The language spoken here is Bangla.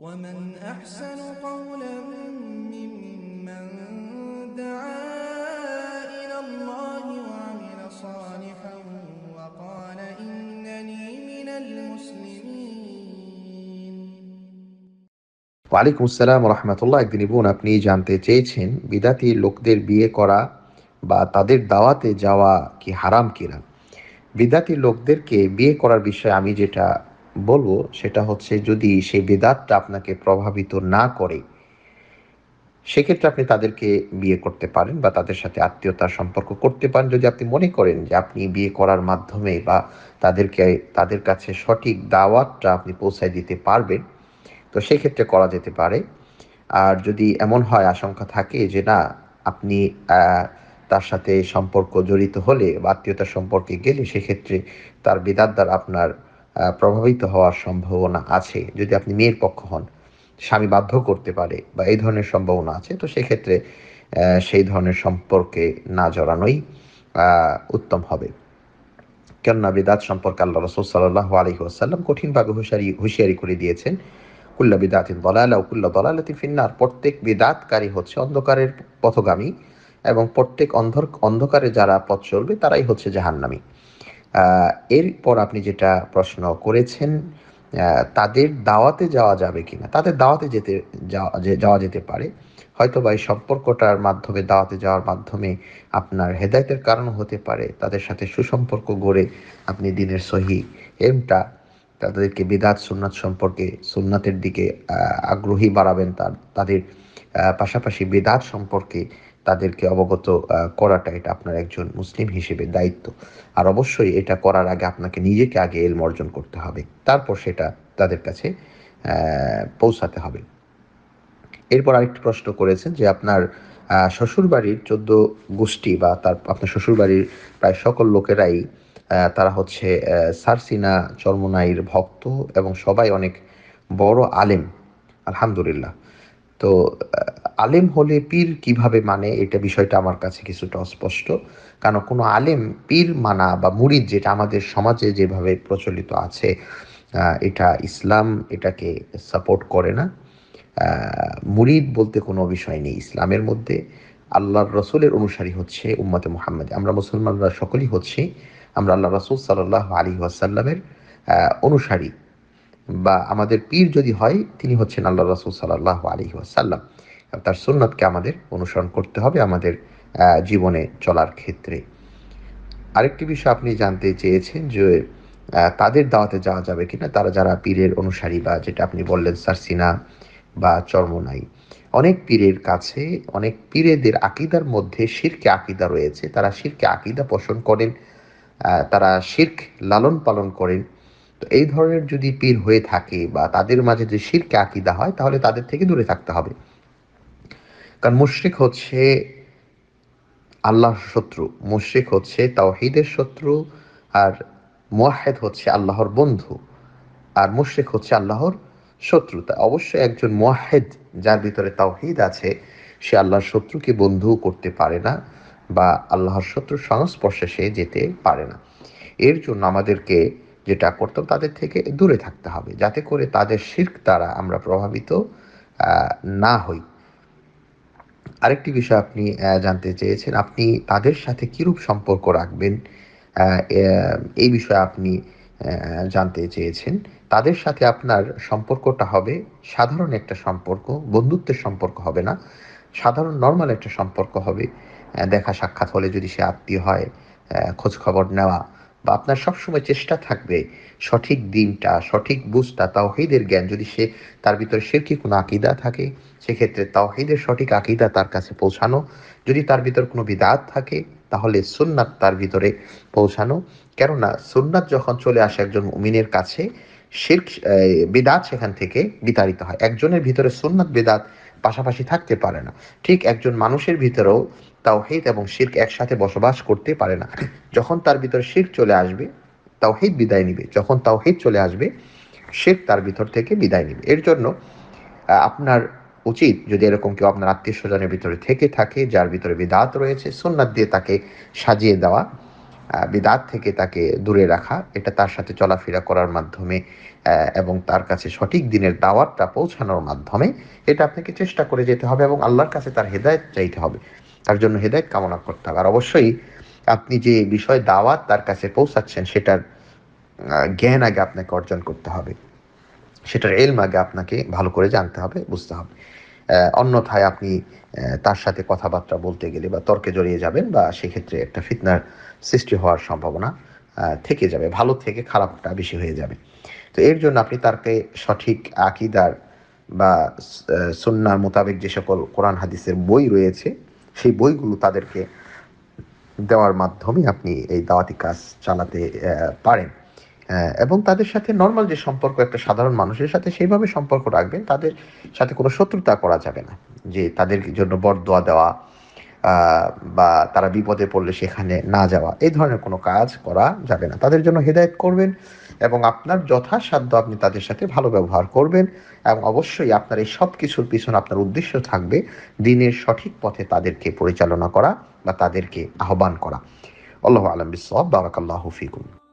ومن أحسن قولا ممن دعا إلى الله وعمل صالحا وقال إنني من المسلمين আপনি জানতে চেয়েছেন বিদাতি লোকদের বিয়ে করা বা তাদের দাওয়াতে যাওয়া কি হারাম কিনা বিদাতি লোকদেরকে বিয়ে করার বিষয়ে আমি যেটা বলবো সেটা হচ্ছে যদি সেই বেদাতটা আপনাকে প্রভাবিত না করে সেক্ষেত্রে আপনি তাদেরকে বিয়ে করতে পারেন বা তাদের সাথে আত্মীয়তার সম্পর্ক করতে পারেন যদি আপনি মনে করেন যে আপনি বিয়ে করার মাধ্যমে বা তাদেরকে তাদের কাছে সঠিক দাওয়াতটা আপনি পৌঁছায় দিতে পারবেন তো সেক্ষেত্রে করা যেতে পারে আর যদি এমন হয় আশঙ্কা থাকে যে না আপনি তার সাথে সম্পর্ক জড়িত হলে বা আত্মীয়তার সম্পর্কে গেলে সেক্ষেত্রে তার বিদার দ্বারা আপনার প্রভাবিত হওয়ার সম্ভাবনা আছে যদি আপনি মেয়ের পক্ষ হন স্বামী বাধ্য করতে পারে বা এই ধরনের সম্ভাবনা আছে তো সেক্ষেত্রে সেই ধরনের সম্পর্কে না জড়ানোই উত্তম হবে কেননা বেদাত সম্পর্কে আল্লাহ রসুল সাল্লাহ আলহি আসাল্লাম কঠিনভাবে হুঁশিয়ারি হুঁশিয়ারি করে দিয়েছেন কুল্লা বিদাতিন দলালা কুল্লা দলালাতি ফিন্নার প্রত্যেক বিদাতকারী হচ্ছে অন্ধকারের পথগামী এবং প্রত্যেক অন্ধর অন্ধকারে যারা পথ চলবে তারাই হচ্ছে জাহান্নামী এরপর আপনি যেটা প্রশ্ন করেছেন তাদের দাওয়াতে যাওয়া যাবে কিনা তাদের দাওয়াতে যেতে যাওয়া যেতে পারে হয়তো বা এই সম্পর্কটার মাধ্যমে দাওয়াতে যাওয়ার মাধ্যমে আপনার হেদায়তের কারণ হতে পারে তাদের সাথে সুসম্পর্ক গড়ে আপনি দিনের সহি এমটা তাদেরকে বিদাত সুন্নাত সম্পর্কে সুন্নাতের দিকে আগ্রহী বাড়াবেন তার তাদের পাশাপাশি বেদাত সম্পর্কে তাদেরকে অবগত করাটা এটা আপনার একজন মুসলিম হিসেবে দায়িত্ব আর অবশ্যই এটা করার আগে আপনাকে নিজেকে আগে এলম অর্জন করতে হবে তারপর সেটা তাদের কাছে পৌঁছাতে হবে এরপর আরেকটি প্রশ্ন করেছেন যে আপনার শ্বশুরবাড়ির চোদ্দ গোষ্ঠী বা তার আপনার শ্বশুরবাড়ির প্রায় সকল লোকেরাই তারা হচ্ছে সারসিনা চর্মনাইয়ের ভক্ত এবং সবাই অনেক বড় আলেম আলহামদুলিল্লাহ তো আলেম হলে পীর কিভাবে মানে এটা বিষয়টা আমার কাছে কিছুটা অস্পষ্ট কারণ কোনো আলেম পীর মানা বা মুরিদ যেটা আমাদের সমাজে যেভাবে প্রচলিত আছে এটা ইসলাম এটাকে সাপোর্ট করে না মুরিদ বলতে কোনো বিষয় নেই ইসলামের মধ্যে আল্লাহর রসুলের অনুসারী হচ্ছে উম্মতে মোহাম্মদ আমরা মুসলমানরা সকলেই হচ্ছি আমরা আল্লাহ রসুল সাল্লাহ আলী ওয়াসাল্লামের অনুসারী বা আমাদের পীর যদি হয় তিনি হচ্ছেন আল্লাহ রসুল সাল্লাহ আলী ওয়াসাল্লাম তার সুন্নাতকে আমাদের অনুসরণ করতে হবে আমাদের জীবনে চলার ক্ষেত্রে আরেকটি বিষয় আপনি জানতে চেয়েছেন যে তাদের দাওয়াতে যাওয়া যাবে কিনা তারা যারা পীরের অনুসারী বা যেটা আপনি বললেন সারসিনা বা চর্মনাই অনেক পীরের কাছে অনেক পীরেদের আকিদার মধ্যে শিরকে আকিদা রয়েছে তারা শিরকে আকিদা পোষণ করেন তারা শির্ক লালন পালন করেন তো এই ধরনের যদি পীর হয়ে থাকে বা তাদের মাঝে যদি শিরকে আকিদা হয় তাহলে তাদের থেকে দূরে থাকতে হবে কারণ মুশ্রিক হচ্ছে আল্লাহর শত্রু মুশ্রিক হচ্ছে তাওহিদের শত্রু আর মোয়াহেদ হচ্ছে আল্লাহর বন্ধু আর মুশ্রিক হচ্ছে আল্লাহর শত্রু তা অবশ্যই একজন মোয়াহেদ যার ভিতরে তাওহিদ আছে সে আল্লাহর শত্রুকে বন্ধু করতে পারে না বা আল্লাহর শত্রুর সংস্পর্শে সে যেতে পারে না এর জন্য আমাদেরকে যেটা করতাম তাদের থেকে দূরে থাকতে হবে যাতে করে তাদের শির্ক দ্বারা আমরা প্রভাবিত না হই আরেকটি বিষয় আপনি জানতে চেয়েছেন আপনি তাদের সাথে কিরূপ সম্পর্ক রাখবেন এই বিষয়ে আপনি জানতে চেয়েছেন তাদের সাথে আপনার সম্পর্কটা হবে সাধারণ একটা সম্পর্ক বন্ধুত্বের সম্পর্ক হবে না সাধারণ নর্মাল একটা সম্পর্ক হবে দেখা সাক্ষাৎ হলে যদি সে আত্মীয় হয় খোঁজ খবর নেওয়া বা আপনার সবসময় চেষ্টা থাকবে সঠিক দিনটা সঠিক বুঝটা তাওহিদের জ্ঞান যদি সে তার ভিতরে কি কোনো আকিদা থাকে সেক্ষেত্রে তাওহিদের সঠিক আকিদা তার কাছে পৌঁছানো যদি তার ভিতর কোনো বিদাত থাকে তাহলে সুন্নাত তার ভিতরে পৌঁছানো কেননা সুন্নাত যখন চলে আসে একজন উমিনের কাছে শির্ক বিদাত সেখান থেকে বিতাড়িত হয় একজনের ভিতরে সুন্নাত বেদাত পাশাপাশি থাকতে পারে না ঠিক একজন মানুষের ভিতরেও তাও হেদ এবং শির্ক একসাথে বসবাস করতে পারে না যখন তার ভিতর শির্ক চলে আসবে তাও হেদ বিদায় নিবে যখন তাও হেদ চলে আসবে শির্ক তার ভিতর থেকে বিদায় নিবে এর জন্য আপনার উচিত যদি এরকম কেউ আপনার আত্মীয় স্বজনের ভিতরে থেকে থাকে যার ভিতরে বিদাত রয়েছে সুন্নাত দিয়ে তাকে সাজিয়ে দেওয়া বিদাত থেকে তাকে দূরে রাখা এটা তার সাথে চলাফেরা করার মাধ্যমে এবং তার কাছে সঠিক দিনের দাওয়াতটা পৌঁছানোর মাধ্যমে এটা আপনাকে চেষ্টা করে যেতে হবে এবং আল্লাহর কাছে তার হেদায়ত চাইতে হবে তার জন্য হেদায়ত কামনা করতে হবে আর অবশ্যই আপনি যে বিষয় দাওয়াত তার কাছে পৌঁছাচ্ছেন সেটার জ্ঞান আগে আপনাকে অর্জন করতে হবে সেটার এলম আগে আপনাকে ভালো করে জানতে হবে বুঝতে হবে অন্যথায় আপনি তার সাথে কথাবার্তা বলতে গেলে বা তর্কে জড়িয়ে যাবেন বা সেক্ষেত্রে একটা ফিতনার সৃষ্টি হওয়ার সম্ভাবনা থেকে যাবে ভালো থেকে খারাপটা বেশি হয়ে যাবে তো এর জন্য আপনি তারকে সঠিক আকিদার বা সুন্নার মোতাবেক যে সকল কোরআন হাদিসের বই রয়েছে সেই বইগুলো তাদেরকে দেওয়ার মাধ্যমে আপনি এই দাওয়াতি কাজ চালাতে পারেন এবং তাদের সাথে নর্মাল যে সম্পর্ক একটা সাধারণ মানুষের সাথে সেইভাবে সম্পর্ক রাখবেন তাদের সাথে কোনো শত্রুতা করা যাবে না যে তাদের জন্য বরদোয়া দেওয়া বা তারা বিপদে পড়লে সেখানে না যাওয়া এই ধরনের কোনো কাজ করা যাবে না তাদের জন্য হেদায়ত করবেন এবং আপনার যথাসাধ্য আপনি তাদের সাথে ভালো ব্যবহার করবেন এবং অবশ্যই আপনার এই সব কিছুর পিছনে আপনার উদ্দেশ্য থাকবে দিনের সঠিক পথে তাদেরকে পরিচালনা করা বা তাদেরকে আহ্বান করা আল্লাহ আলম বিস বারাকাল্লাহ ফিকুন